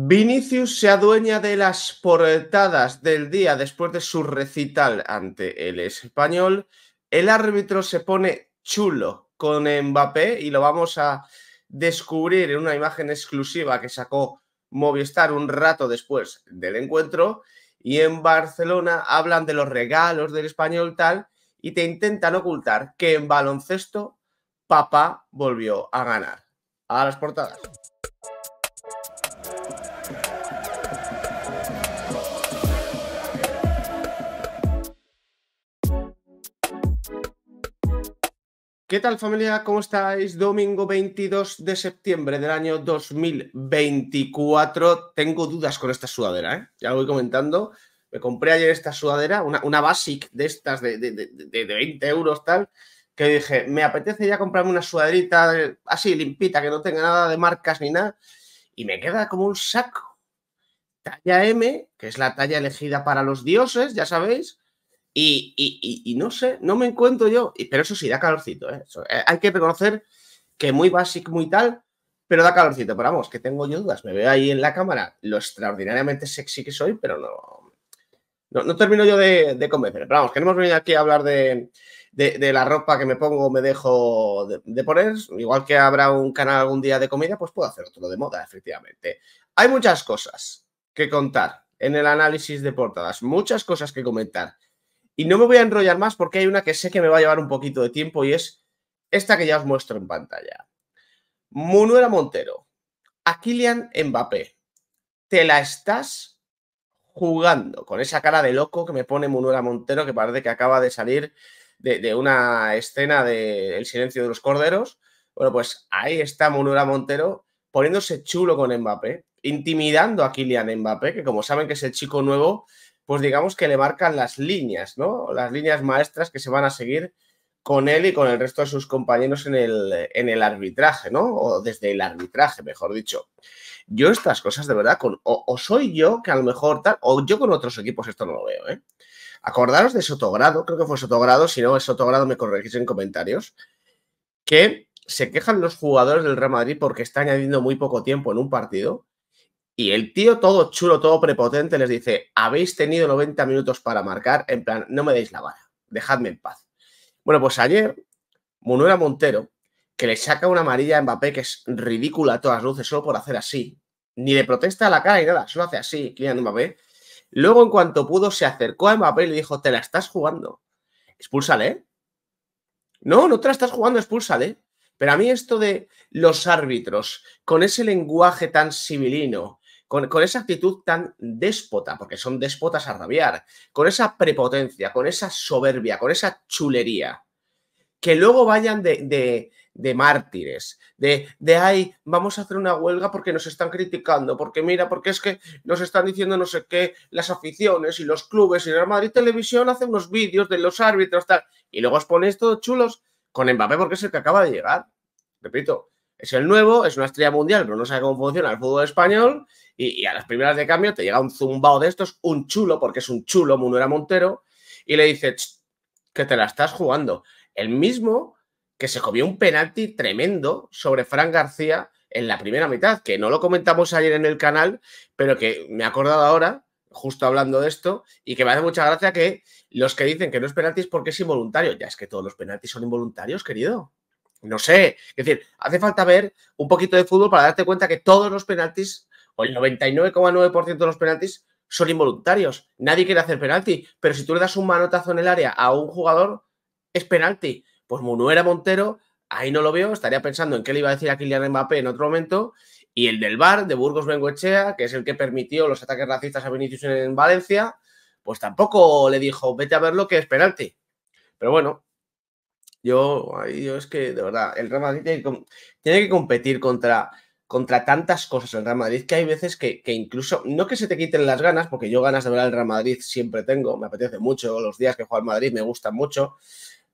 Vinicius se adueña de las portadas del día después de su recital ante el español. El árbitro se pone chulo con Mbappé y lo vamos a descubrir en una imagen exclusiva que sacó Movistar un rato después del encuentro. Y en Barcelona hablan de los regalos del español tal y te intentan ocultar que en baloncesto papá volvió a ganar. A las portadas. ¿Qué tal familia? ¿Cómo estáis? Domingo 22 de septiembre del año 2024. Tengo dudas con esta sudadera, ¿eh? ya lo voy comentando. Me compré ayer esta sudadera, una, basic de estas de, 20 euros tal, que dije, me apetece ya comprarme una sudaderita así limpita, que no tenga nada de marcas ni nada, y me queda como un saco. Talla M, que es la talla elegida para los dioses, ya sabéis, y, no sé, no me encuentro yo. Pero eso sí, da calorcito. ¿eh? Eh, hay que reconocer que muy básico, muy tal, pero da calorcito. Pero vamos, que tengo yo dudas. Me veo ahí en la cámara lo extraordinariamente sexy que soy, pero no. No, termino yo de, convencer. Pero vamos, que no hemos venido aquí a hablar de, la ropa que me pongo o me dejo de, de poner. Igual que habrá un canal algún día de comida, pues puedo hacer otro de moda, efectivamente. Hay muchas cosas que contar en el análisis de portadas, muchas cosas que comentar. Y no me voy a enrollar más porque hay una que sé que me va a llevar un poquito de tiempo y es esta que ya os muestro en pantalla. Munuela Montero, a Kylian Mbappé, te la estás jugando con esa cara de loco que me pone Munuera Montero que parece que acaba de salir de, una escena de El silencio de los corderos. Bueno, pues ahí está Munuela Montero poniéndose chulo con Mbappé, intimidando a Kylian Mbappé, que como saben que es el chico nuevo, pues digamos que le marcan las líneas, ¿no? Las líneas maestras que se van a seguir con él y con el resto de sus compañeros en el, en el arbitraje, ¿no? O desde el arbitraje, mejor dicho. Yo estas cosas de verdad, con, o, o soy yo que a lo mejor tal, o yo con otros equipos esto no lo veo, ¿eh? Acordaros de Sotogrado, creo que fue Sotogrado, si no es Sotogrado me corregís en comentarios, que se quejan los jugadores del Real Madrid porque está añadiendo muy poco tiempo en un partido y el tío, todo chulo, todo prepotente, les dice: Habéis tenido 90 minutos para marcar, en plan, no me deis la vara, dejadme en paz. Bueno, pues ayer, Monuela Montero, que le saca una amarilla a Mbappé que es ridícula a todas luces, solo por hacer así, ni de protesta a la cara y nada, solo hace así, Kylian Mbappé. Luego, en cuanto pudo, se acercó a Mbappé y le dijo: Te la estás jugando, expúlsale. No, no te la estás jugando, expúlsale. Pero a mí esto de los árbitros, con ese lenguaje tan sibilino, con, esa actitud tan déspota, porque son déspotas a rabiar, con esa prepotencia, con esa soberbia, con esa chulería, que luego vayan de, mártires, de, de, ay, vamos a hacer una huelga porque nos están criticando, porque mira, porque es que nos están diciendo no sé qué, las aficiones y los clubes y la Madrid Televisión hace unos vídeos de los árbitros, tal, y luego os ponéis todos chulos con Mbappé porque es el que acaba de llegar. Repito, es el nuevo, es una estrella mundial, pero no sabe cómo funciona el fútbol español. Y, a las primeras de cambio te llega un zumbao de estos, un chulo, porque es un chulo, Munera Montero, y le dice que te la estás jugando. El mismo que se comió un penalti tremendo sobre Fran García en la primera mitad, que no lo comentamos ayer en el canal, pero que me ha acordado ahora, justo hablando de esto, y que me hace mucha gracia que los que dicen que no es penalti es porque es involuntario. Ya es que todos los penaltis son involuntarios, querido no sé, es decir, hace falta ver un poquito de fútbol para darte cuenta que todos los penaltis, o el 99,9% de los penaltis, son involuntarios. Nadie quiere hacer penalti, pero si tú le das un manotazo en el área a un jugador, es penalti. Pues Munuera Montero, ahí no lo veo, estaría pensando en qué le iba a decir a Kylian Mbappé en otro momento. Y el del bar de Burgos Bengoechea, que es el que permitió los ataques racistas a Vinicius en Valencia, pues tampoco le dijo, vete a ver lo que es penalti. Pero bueno, yo, yo es que, de verdad, el Real Madrid tiene que, competir contra, contra tantas cosas el Real Madrid que hay veces que, incluso, no que se te quiten las ganas, porque yo ganas de ver al Real Madrid siempre tengo, me apetece mucho, los días que juego al Madrid me gustan mucho,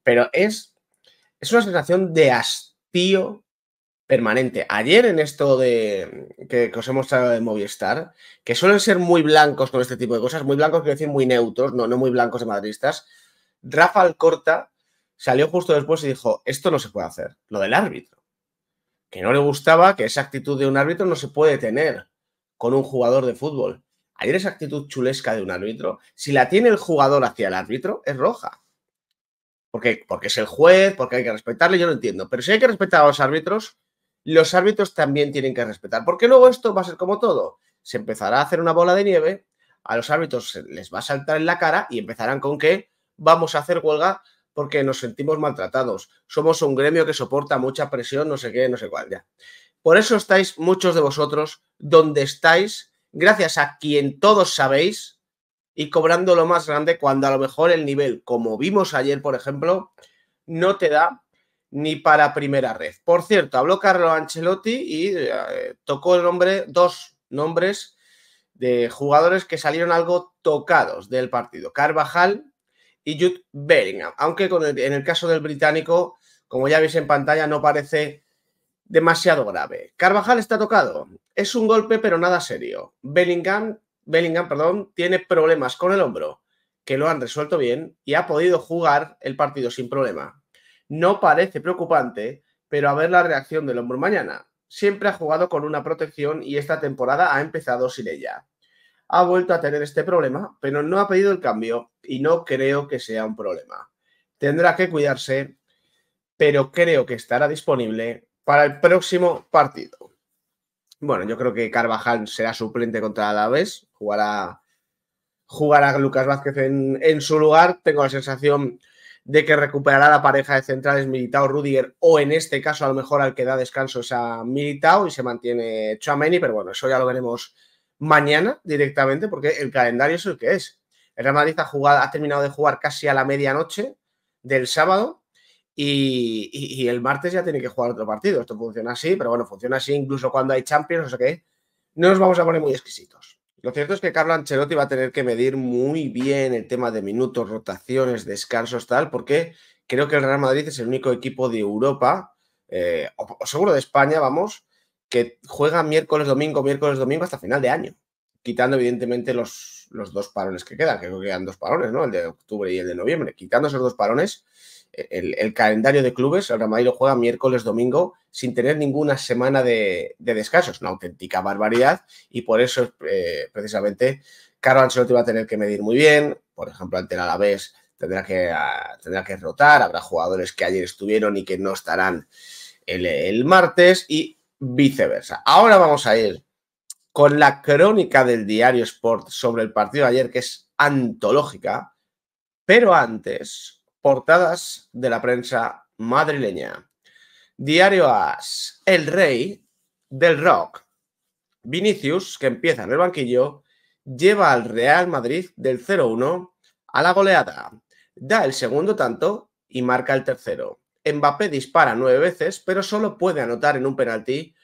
pero es, es una sensación de hastío permanente. Ayer en esto de que, os he mostrado de Movistar, que suelen ser muy blancos con este tipo de cosas, muy blancos quiero decir muy neutros, no, no muy blancos de madridistas, Rafa Alcorta salió justo después y dijo, esto no se puede hacer, lo del árbitro. Que no le gustaba que esa actitud de un árbitro no se puede tener con un jugador de fútbol. Ayer esa actitud chulesca de un árbitro, si la tiene el jugador hacia el árbitro, es roja. Porque, porque es el juez, porque hay que respetarle, yo lo entiendo. Pero si hay que respetar a los árbitros, los árbitros también tienen que respetar. Porque luego esto va a ser como todo. Se empezará a hacer una bola de nieve, a los árbitros les va a saltar en la cara y empezarán con que vamos a hacer huelga porque nos sentimos maltratados. Somos un gremio que soporta mucha presión, no sé qué, no sé cuál ya. Por eso estáis muchos de vosotros donde estáis, gracias a quien todos sabéis y cobrando lo más grande cuando a lo mejor el nivel, como vimos ayer, por ejemplo, no te da ni para primera red. Por cierto, habló Carlo Ancelotti y eh, tocó el nombre, dos nombres de jugadores que salieron algo tocados del partido. Carvajal y Jude Bellingham. Aunque en el caso del británico, como ya veis en pantalla, no parece demasiado grave. Carvajal está tocado. Es un golpe, pero nada serio. Bellingham, Bellingham perdón, tiene problemas con el hombro, que lo han resuelto bien y ha podido jugar el partido sin problema. No parece preocupante, pero a ver la reacción del hombro mañana. Siempre ha jugado con una protección y esta temporada ha empezado sin ella ha vuelto a tener este problema, pero no ha pedido el cambio y no creo que sea un problema. Tendrá que cuidarse, pero creo que estará disponible para el próximo partido. Bueno, yo creo que Carvajal será suplente contra Alaves, jugará, jugará Lucas Vázquez en, su lugar. Tengo la sensación de que recuperará la pareja de centrales Militao Rudiger o en este caso a lo mejor al que da descanso es a Militao y se mantiene Chuameni, pero bueno, eso ya lo veremos mañana directamente, porque el calendario es el que es. El Real Madrid ha, jugado, ha terminado de jugar casi a la medianoche del sábado y, el martes ya tiene que jugar otro partido. Esto funciona así, pero bueno, funciona así incluso cuando hay Champions, o sea que no nos vamos a poner muy exquisitos. Lo cierto es que Carlo Ancelotti va a tener que medir muy bien el tema de minutos, rotaciones, descansos, tal, porque creo que el Real Madrid es el único equipo de Europa, eh, o seguro de España, vamos, que juega miércoles, domingo, miércoles, domingo hasta final de año, quitando evidentemente los, los dos parones que quedan, que creo quedan dos parones, ¿no? El de octubre y el de noviembre. Quitando esos dos parones, el, calendario de clubes, el juega miércoles, domingo, sin tener ninguna semana de, de descanso. Es una auténtica barbaridad y por eso eh, precisamente Carol Ancelotti va a tener que medir muy bien, por ejemplo, ante el Alavés tendrá que, tendrá que rotar, habrá jugadores que ayer estuvieron y que no estarán el, el martes y viceversa. Ahora vamos a ir con la crónica del diario Sport sobre el partido de ayer, que es antológica, pero antes, portadas de la prensa madrileña. Diario As, el rey del rock. Vinicius, que empieza en el banquillo, lleva al Real Madrid del 0-1 a la goleada. Da el segundo tanto y marca el tercero. Mbappé dispara nueve veces, pero solo puede anotar en un penalti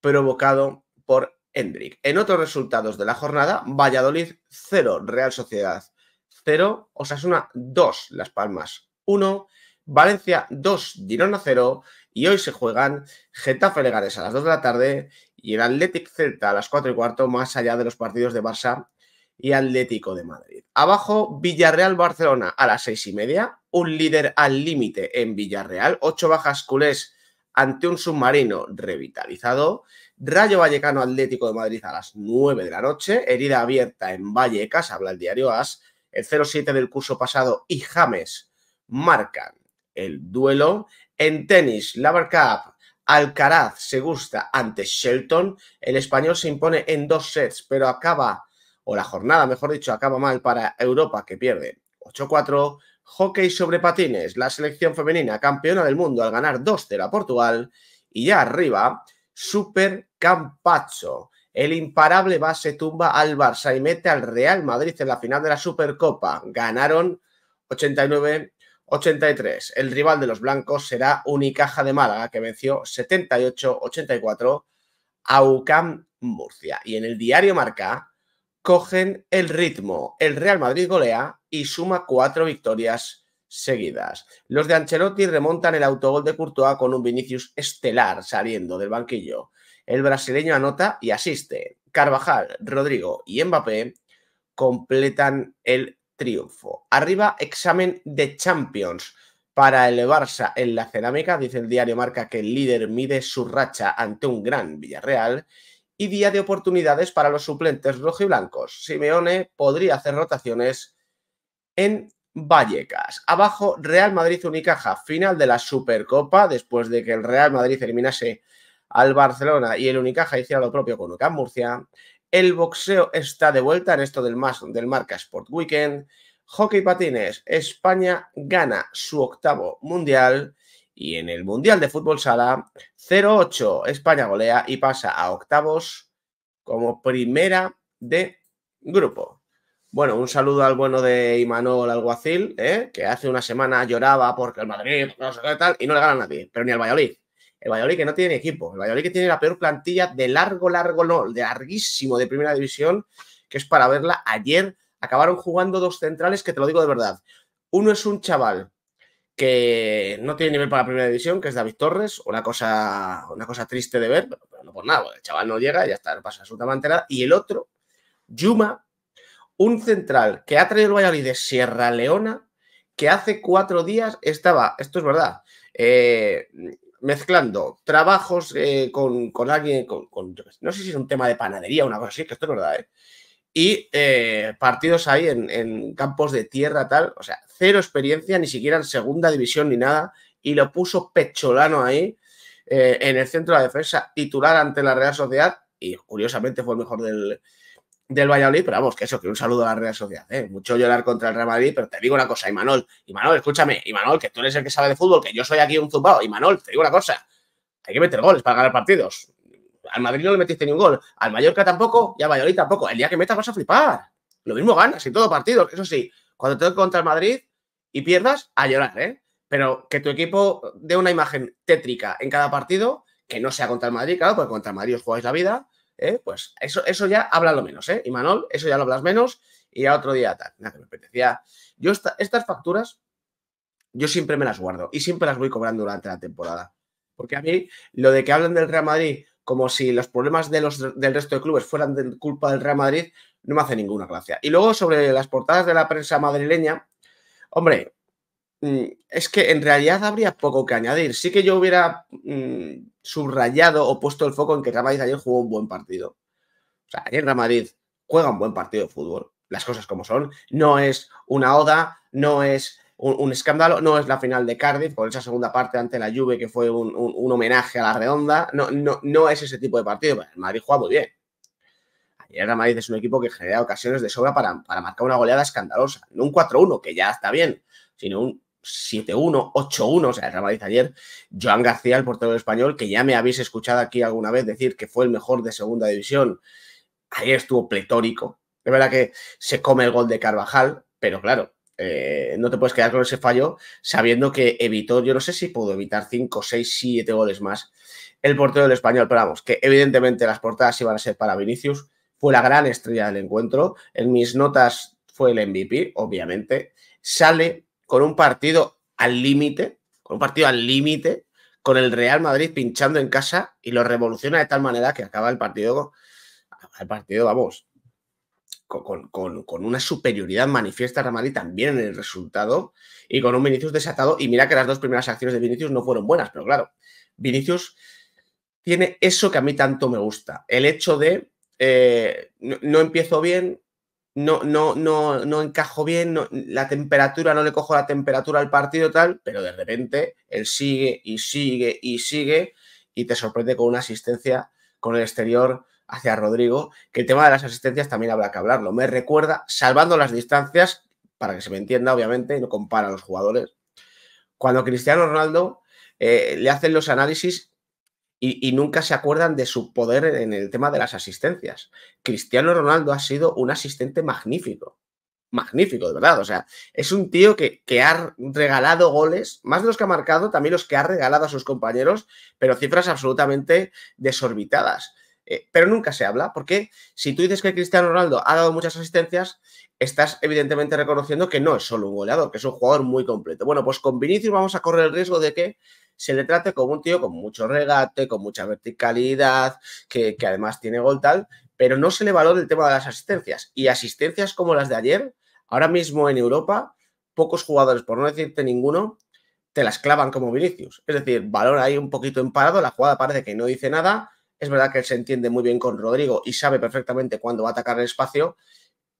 provocado por Hendrik. En otros resultados de la jornada, Valladolid 0, Real Sociedad 0, Osasuna 2, Las Palmas 1, Valencia 2, Girona 0 y hoy se juegan Getafe Legares a las 2 de la tarde y el Athletic Celta a las 4 y cuarto más allá de los partidos de Barça y Atlético de Madrid. Abajo, Villarreal-Barcelona a las seis y media, un líder al límite en Villarreal, ocho bajas culés ante un submarino revitalizado, Rayo Vallecano Atlético de Madrid a las nueve de la noche, herida abierta en Vallecas, habla el diario AS, el 07 del curso pasado y James marcan el duelo. En tenis, la Cup, Alcaraz se gusta ante Shelton, el español se impone en dos sets, pero acaba o la jornada, mejor dicho, acaba mal para Europa, que pierde 8-4. Hockey sobre patines, la selección femenina campeona del mundo al ganar 2-0 a Portugal. Y ya arriba, Super Campacho. El imparable base tumba al Barça y mete al Real Madrid en la final de la Supercopa. Ganaron 89-83. El rival de los blancos será Unicaja de Málaga, que venció 78-84 a UCAM Murcia. Y en el diario Marca, cogen el ritmo. El Real Madrid golea y suma cuatro victorias seguidas. Los de Ancelotti remontan el autogol de Courtois con un Vinicius estelar saliendo del banquillo. El brasileño anota y asiste. Carvajal, Rodrigo y Mbappé completan el triunfo. Arriba, examen de Champions para elevarse en la cerámica. Dice el diario Marca que el líder mide su racha ante un gran Villarreal y día de oportunidades para los suplentes rojo y blancos. Simeone podría hacer rotaciones en Vallecas. Abajo, Real Madrid Unicaja, final de la Supercopa, después de que el Real Madrid eliminase al Barcelona y el Unicaja hiciera lo propio con Ucán Murcia. El boxeo está de vuelta en esto del, más, del marca Sport Weekend. Hockey patines, España gana su octavo mundial. Y en el Mundial de Fútbol Sala, 0-8, España golea y pasa a octavos como primera de grupo. Bueno, un saludo al bueno de Imanol Alguacil, ¿eh? que hace una semana lloraba porque el Madrid, no sé qué tal, y no le gana a nadie, pero ni al Valladolid. El Valladolid que no tiene equipo, el Valladolid que tiene la peor plantilla de largo, largo, no, de larguísimo de primera división, que es para verla. Ayer acabaron jugando dos centrales que te lo digo de verdad. Uno es un chaval que no tiene nivel para la primera división, que es David Torres, una cosa, una cosa triste de ver, pero, no por nada, el chaval no llega, y ya está, no pasa absolutamente nada. Y el otro, Yuma, un central que ha traído el Valladolid de Sierra Leona, que hace cuatro días estaba, esto es verdad, eh, mezclando trabajos eh, con, alguien, con, no sé si es un tema de panadería o una cosa así, que esto es verdad, ¿eh? y eh, partidos ahí en, campos de tierra, tal, o sea, cero experiencia, ni siquiera en segunda división ni nada, y lo puso Pecholano ahí, eh, en el centro de la defensa, titular ante la Real Sociedad, y curiosamente fue el mejor del, del Valladolid, pero vamos, que eso, que un saludo a la Real Sociedad. ¿eh? Mucho llorar contra el Real Madrid, pero te digo una cosa, Imanol, Imanol, escúchame, y Imanol, que tú eres el que sabe de fútbol, que yo soy aquí un zumbado, Imanol, te digo una cosa, hay que meter goles para ganar partidos. Al Madrid no le metiste ni un gol, al Mallorca tampoco y a Valladolid tampoco. El día que metas vas a flipar. Lo mismo ganas en todo partido, eso sí, cuando te contra el Madrid, y pierdas, a llorar, ¿eh? Pero que tu equipo dé una imagen tétrica en cada partido, que no sea contra el Madrid, claro, porque contra el Madrid os jugáis la vida, ¿eh? pues eso, eso ya habla lo menos, ¿eh? Y Manol, eso ya lo hablas menos y a otro día tal. Nada, que me apetecía. Yo estas facturas, yo siempre me las guardo y siempre las voy cobrando durante la temporada. Porque a mí lo de que hablan del Real Madrid como si los problemas de los, del resto de clubes fueran de culpa del Real Madrid, no me hace ninguna gracia. Y luego sobre las portadas de la prensa madrileña, Hombre, mm, es que en realidad habría poco que añadir. Sí que yo hubiera mm, subrayado o puesto el foco en que Real Madrid ayer jugó un buen partido. O sea, ayer Real Madrid juega un buen partido de fútbol. Las cosas como son. No es una oda, no es un, escándalo, no es la final de Cardiff con esa segunda parte ante la lluvia, que fue un, homenaje a la redonda. No, no, no es ese tipo de partido. El Madrid juega muy bien. Y el Real Madrid es un equipo que genera ocasiones de sobra para, marcar una goleada escandalosa. No un 4-1, que ya está bien, sino un 7-1, 8-1. O sea, el Real Madrid ayer, Joan García, el portero del español, que ya me habéis escuchado aquí alguna vez decir que fue el mejor de segunda división. Ayer estuvo pletórico. Es verdad que se come el gol de Carvajal, pero claro, eh, no te puedes quedar con ese fallo sabiendo que evitó, yo no sé si pudo evitar 5, 6, 7 goles más el portero del español, pero vamos, que evidentemente las portadas iban a ser para Vinicius, fue la gran estrella del encuentro. En mis notas fue el MVP, obviamente. Sale con un partido al límite, con un partido al límite, con el Real Madrid pinchando en casa y lo revoluciona de tal manera que acaba el partido, el partido vamos, con, con, una superioridad manifiesta Real Madrid también en el resultado y con un Vinicius desatado. Y mira que las dos primeras acciones de Vinicius no fueron buenas, pero claro, Vinicius tiene eso que a mí tanto me gusta, el hecho de eh, no, empiezo bien, no, no, no, no encajo bien, la temperatura, no le cojo la temperatura al partido tal, pero de repente él sigue y sigue y sigue y te sorprende con una asistencia con el exterior hacia Rodrigo, que el tema de las asistencias también habrá que hablarlo. Me recuerda, salvando las distancias, para que se me entienda, obviamente, y no compara a los jugadores, cuando Cristiano Ronaldo eh, le hacen los análisis y, nunca se acuerdan de su poder en el tema de las asistencias. Cristiano Ronaldo ha sido un asistente magnífico. Magnífico, de verdad. O sea, es un tío que, que ha regalado goles, más de los que ha marcado, también los que ha regalado a sus compañeros, pero cifras absolutamente desorbitadas. Eh, pero nunca se habla, porque si tú dices que Cristiano Ronaldo ha dado muchas asistencias, estás evidentemente reconociendo que no es solo un goleador, que es un jugador muy completo. Bueno, pues con Vinicius vamos a correr el riesgo de que se le trate como un tío con mucho regate, con mucha verticalidad, que, además tiene gol tal, pero no se le valora el tema de las asistencias. Y asistencias como las de ayer, ahora mismo en Europa, pocos jugadores, por no decirte ninguno, te las clavan como Vinicius. Es decir, valor ahí un poquito en parado, la jugada parece que no dice nada. Es verdad que él se entiende muy bien con Rodrigo y sabe perfectamente cuándo va a atacar el espacio,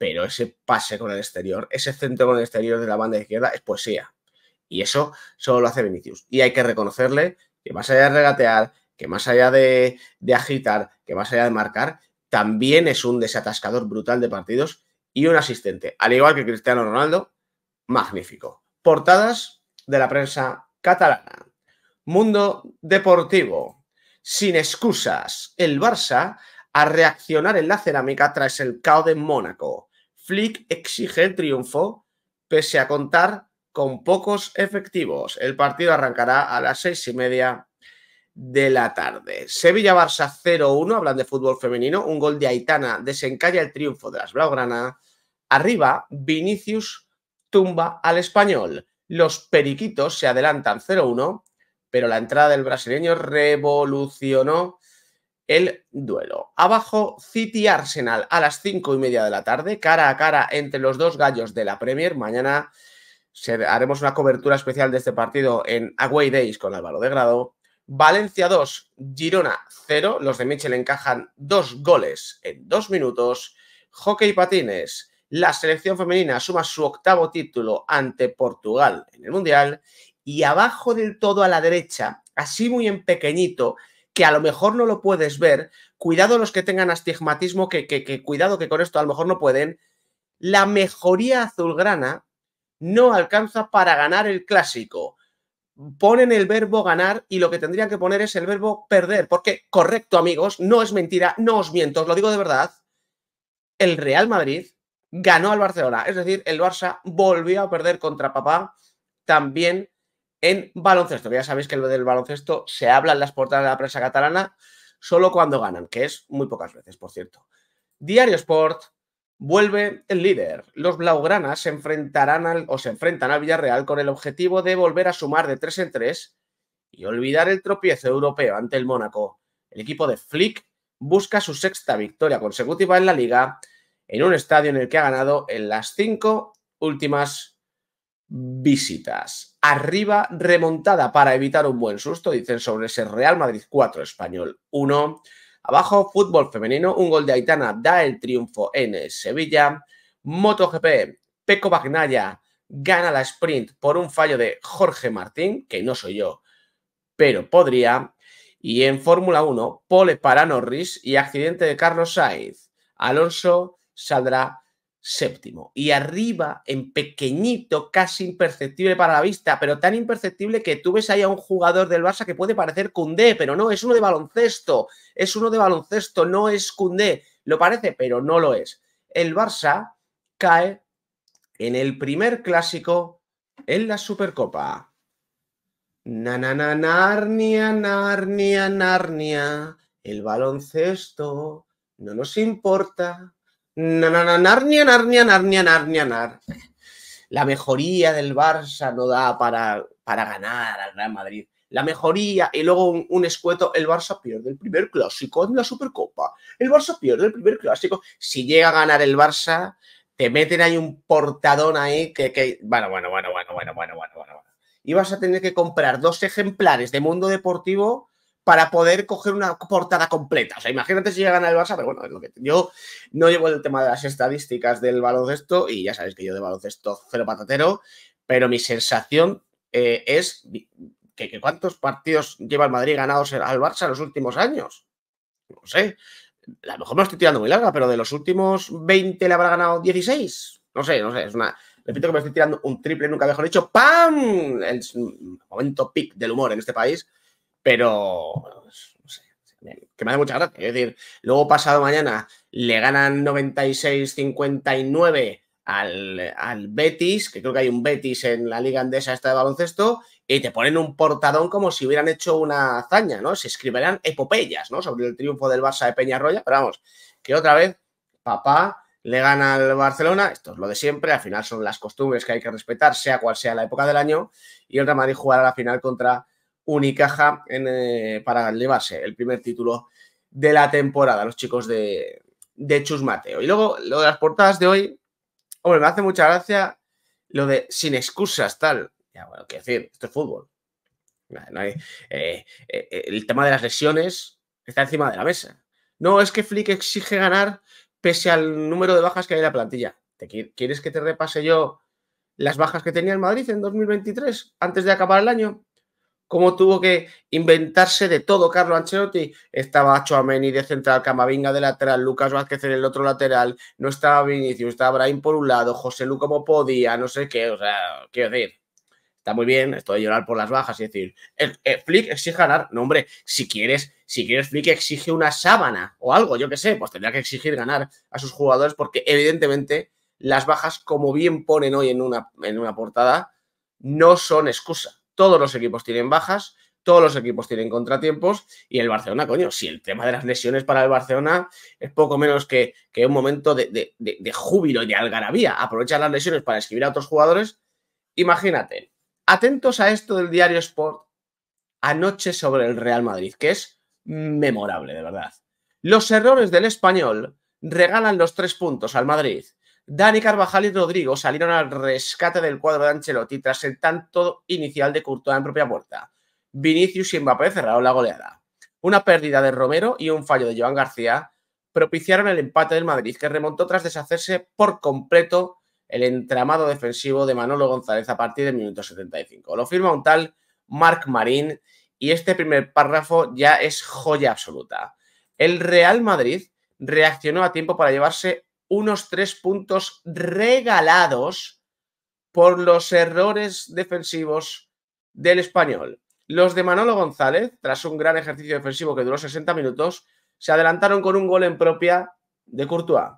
pero ese pase con el exterior, ese centro con el exterior de la banda izquierda es poesía. Y eso solo lo hace Vinicius. Y hay que reconocerle que más allá de regatear, que más allá de, agitar, que más allá de marcar, también es un desatascador brutal de partidos y un asistente, al igual que Cristiano Ronaldo, magnífico. Portadas de la prensa catalana. Mundo Deportivo. Sin excusas, el Barça a reaccionar en la cerámica tras el caos de Mónaco. Flick exige el triunfo pese a contar con pocos efectivos. El partido arrancará a las seis y media de la tarde. Sevilla-Barça 0-1, hablan de fútbol femenino, un gol de Aitana desencalla el triunfo de las Blaugrana. Arriba, Vinicius tumba al español. Los periquitos se adelantan 0-1, pero la entrada del brasileño revolucionó el duelo. Abajo, City Arsenal a las cinco y media de la tarde, cara a cara entre los dos gallos de la Premier. Mañana haremos una cobertura especial de este partido en Away Days con Álvaro de Grado. Valencia 2, Girona 0. Los de Michel encajan dos goles en dos minutos. Hockey patines. La selección femenina suma su octavo título ante Portugal en el Mundial. Y abajo del todo a la derecha, así muy en pequeñito, que a lo mejor no lo puedes ver. Cuidado los que tengan astigmatismo, que, que, cuidado que con esto a lo mejor no pueden. La mejoría azulgrana no alcanza para ganar el clásico. Ponen el verbo ganar y lo que tendrían que poner es el verbo perder, porque correcto amigos, no es mentira, no os miento, os lo digo de verdad. El Real Madrid ganó al Barcelona, es decir, el Barça volvió a perder contra papá también en baloncesto, ya sabéis que lo del baloncesto se habla en las portadas de la prensa catalana solo cuando ganan, que es muy pocas veces, por cierto. Diario Sport vuelve el líder. Los blaugranas se enfrentarán al, o se enfrentan a Villarreal con el objetivo de volver a sumar de 3 en 3 y olvidar el tropiezo europeo ante el Mónaco. El equipo de Flick busca su sexta victoria consecutiva en la liga en un estadio en el que ha ganado en las cinco últimas visitas arriba remontada para evitar un buen susto, dicen sobre ese Real Madrid 4, español 1. Abajo, fútbol femenino, un gol de Aitana da el triunfo en Sevilla. MotoGP, Peco Bagnaya gana la sprint por un fallo de Jorge Martín, que no soy yo, pero podría. Y en Fórmula 1, pole para Norris y accidente de Carlos Sainz. Alonso saldrá séptimo. Y arriba, en pequeñito, casi imperceptible para la vista, pero tan imperceptible que tú ves ahí a un jugador del Barça que puede parecer Cundé, pero no, es uno de baloncesto, es uno de baloncesto, no es Cundé. Lo parece, pero no lo es. El Barça cae en el primer clásico en la Supercopa. Nanana, Narnia, Narnia, Narnia. El baloncesto no nos importa Narnia, Narnia, Narnia, Narnia, Narnia. La mejoría del Barça no da para, para ganar al Real Madrid. La mejoría y luego un, escueto. El Barça pierde el primer clásico en la Supercopa. El Barça pierde el primer clásico. Si llega a ganar el Barça, te meten ahí un portadón ahí que, Bueno, bueno, bueno, bueno, bueno, bueno, bueno, bueno. Y vas a tener que comprar dos ejemplares de Mundo Deportivo para poder coger una portada completa. O sea, imagínate si llega a el Barça, pero bueno, lo que yo no llevo el tema de las estadísticas del baloncesto y ya sabéis que yo de baloncesto cero patatero, pero mi sensación eh, es que, cuántos partidos lleva el Madrid ganados al Barça en los últimos años. No sé, a lo mejor me estoy tirando muy larga, pero de los últimos 20 le habrá ganado 16. No sé, no sé, es una, repito que me estoy tirando un triple, nunca mejor dicho, ¡pam! El momento pic del humor en este país pero no sé, que me hace mucha gracia. Es decir, luego pasado mañana le ganan 96-59 al, Betis, que creo que hay un Betis en la Liga Andesa esta de baloncesto, y te ponen un portadón como si hubieran hecho una hazaña, ¿no? Se escribirán epopeyas, ¿no? Sobre el triunfo del Barça de Peñarroya, pero vamos, que otra vez, papá le gana al Barcelona, esto es lo de siempre, al final son las costumbres que hay que respetar, sea cual sea la época del año, y el Real Madrid jugará la final contra Unicaja en, eh, para llevarse el primer título de la temporada, los chicos de, Chus Mateo. Y luego lo de las portadas de hoy, hombre, me hace mucha gracia lo de sin excusas, tal. Ya, bueno, qué decir, esto es fútbol. Eh, eh, el tema de las lesiones está encima de la mesa. No, es que Flick exige ganar pese al número de bajas que hay en la plantilla. ¿Te, ¿Quieres que te repase yo las bajas que tenía el Madrid en 2023 antes de acabar el año? cómo tuvo que inventarse de todo Carlo Ancelotti. Estaba Chouameni de central, Camavinga de lateral, Lucas Vázquez en el otro lateral, no estaba Vinicius, estaba Brahim por un lado, José Lu como podía, no sé qué, o sea, quiero decir, está muy bien esto de llorar por las bajas y decir, el, eh, eh, Flick exige ganar, no hombre, si quieres, si quieres Flick exige una sábana o algo, yo qué sé, pues tendría que exigir ganar a sus jugadores porque evidentemente las bajas, como bien ponen hoy en una, en una portada, no son excusa todos los equipos tienen bajas, todos los equipos tienen contratiempos y el Barcelona, coño, si el tema de las lesiones para el Barcelona es poco menos que, un momento de, de, de júbilo y de algarabía, aprovechar las lesiones para escribir a otros jugadores, imagínate, atentos a esto del diario Sport anoche sobre el Real Madrid, que es memorable, de verdad. Los errores del español regalan los tres puntos al Madrid Dani Carvajal y Rodrigo salieron al rescate del cuadro de Ancelotti tras el tanto inicial de Courtois en propia puerta. Vinicius y Mbappé cerraron la goleada. Una pérdida de Romero y un fallo de Joan García propiciaron el empate del Madrid, que remontó tras deshacerse por completo el entramado defensivo de Manolo González a partir del minuto 75. Lo firma un tal Marc Marín y este primer párrafo ya es joya absoluta. El Real Madrid reaccionó a tiempo para llevarse unos tres puntos regalados por los errores defensivos del español. Los de Manolo González, tras un gran ejercicio defensivo que duró 60 minutos, se adelantaron con un gol en propia de Courtois.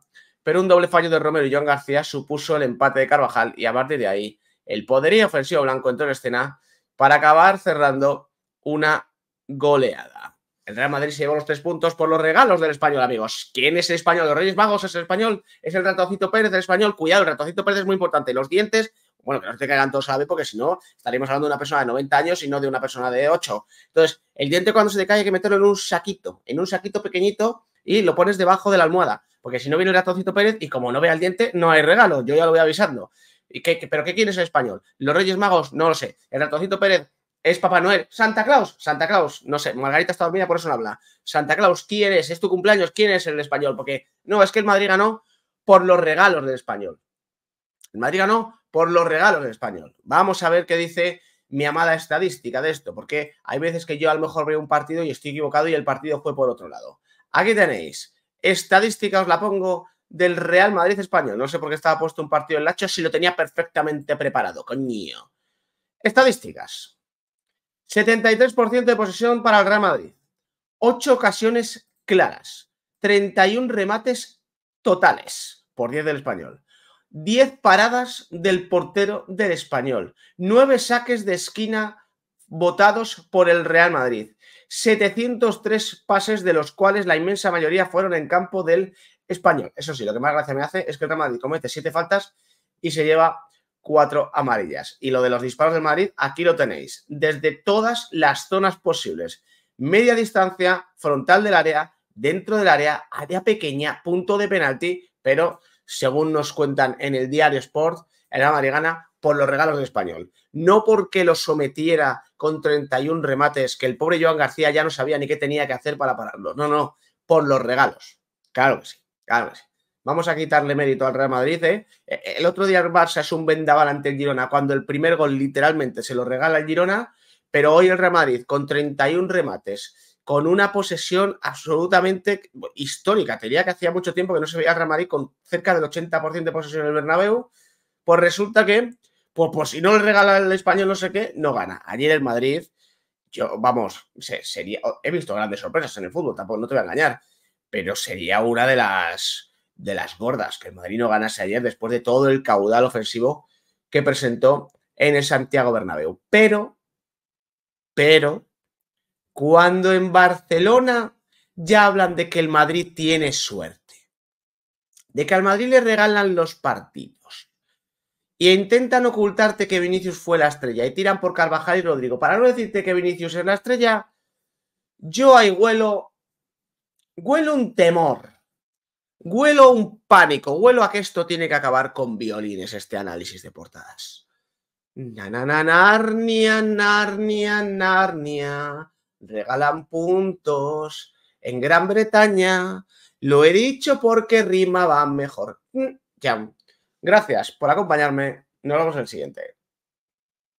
Pero un doble fallo de Romero y Joan García supuso el empate de Carvajal y a partir de ahí el poderío ofensivo blanco entró en escena para acabar cerrando una goleada. El Real Madrid se llevó los tres puntos por los regalos del español, amigos. ¿Quién es el español? ¿Los Reyes Magos es el español? ¿Es el Ratoncito Pérez el español? Cuidado, el ratocito Pérez es muy importante. Los dientes, bueno, que no te caigan todos a la porque si no, estaríamos hablando de una persona de 90 años y no de una persona de 8. Entonces, el diente cuando se te cae hay que meterlo en un saquito, en un saquito pequeñito y lo pones debajo de la almohada. Porque si no viene el Ratoncito Pérez y como no vea el diente, no hay regalo. Yo ya lo voy avisando. ¿Y qué, ¿Pero qué quiere el español? ¿Los Reyes Magos? No lo sé. ¿El Ratoncito Pérez? es Papá Noel. Santa Claus, Santa Claus, no sé, Margarita está dormida, por eso no habla. Santa Claus, ¿quién es? ¿Es tu cumpleaños? ¿Quién es el español? Porque no, es que el Madrid ganó por los regalos del español. El Madrid ganó por los regalos del español. Vamos a ver qué dice mi amada estadística de esto, porque hay veces que yo a lo mejor veo un partido y estoy equivocado y el partido fue por otro lado. Aquí tenéis, estadística os la pongo del Real Madrid español. No sé por qué estaba puesto un partido en Lacho si lo tenía perfectamente preparado, coño. Estadísticas. 73% de posesión para el Real Madrid. 8 ocasiones claras. 31 remates totales por 10 del español. 10 paradas del portero del español. 9 saques de esquina votados por el Real Madrid. 703 pases de los cuales la inmensa mayoría fueron en campo del español. Eso sí, lo que más gracia me hace es que el Real Madrid comete 7 faltas y se lleva cuatro amarillas. Y lo de los disparos de Madrid, aquí lo tenéis. Desde todas las zonas posibles. Media distancia, frontal del área, dentro del área, área pequeña, punto de penalti, pero según nos cuentan en el diario Sport, era la por los regalos de español. No porque lo sometiera con 31 remates, que el pobre Joan García ya no sabía ni qué tenía que hacer para pararlo. No, no, por los regalos. Claro que sí, claro que sí. Vamos a quitarle mérito al Real Madrid. ¿eh? E, el otro día el Barça es un vendaval ante el Girona cuando el primer gol literalmente se lo regala el Girona, pero hoy el Real Madrid con 31 remates, con una posesión absolutamente histórica. Tenía que hacía mucho tiempo que no se veía el Real Madrid con cerca del 80% de posesión en el Bernabéu. Pues resulta que, pues, si no le regala el español no sé qué, no gana. Ayer el Madrid, yo, vamos, sería, he visto grandes sorpresas en el fútbol, tampoco no te voy a engañar, pero sería una de las de las gordas, que el Madrid no ganase ayer después de todo el caudal ofensivo que presentó en el Santiago Bernabéu. Pero, pero, cuando en Barcelona ya hablan de que el Madrid tiene suerte, de que al Madrid le regalan los partidos, y intentan ocultarte que Vinicius fue la estrella, y tiran por Carvajal y Rodrigo, para no decirte que Vinicius es la estrella, yo ahí huelo, huelo un temor Huelo un pánico, huelo a que esto tiene que acabar con violines, este análisis de portadas. Narnia, Narnia, Narnia. Regalan puntos. En Gran Bretaña. Lo he dicho porque rima va mejor. Mm, ya. Gracias por acompañarme. Nos vemos en el siguiente.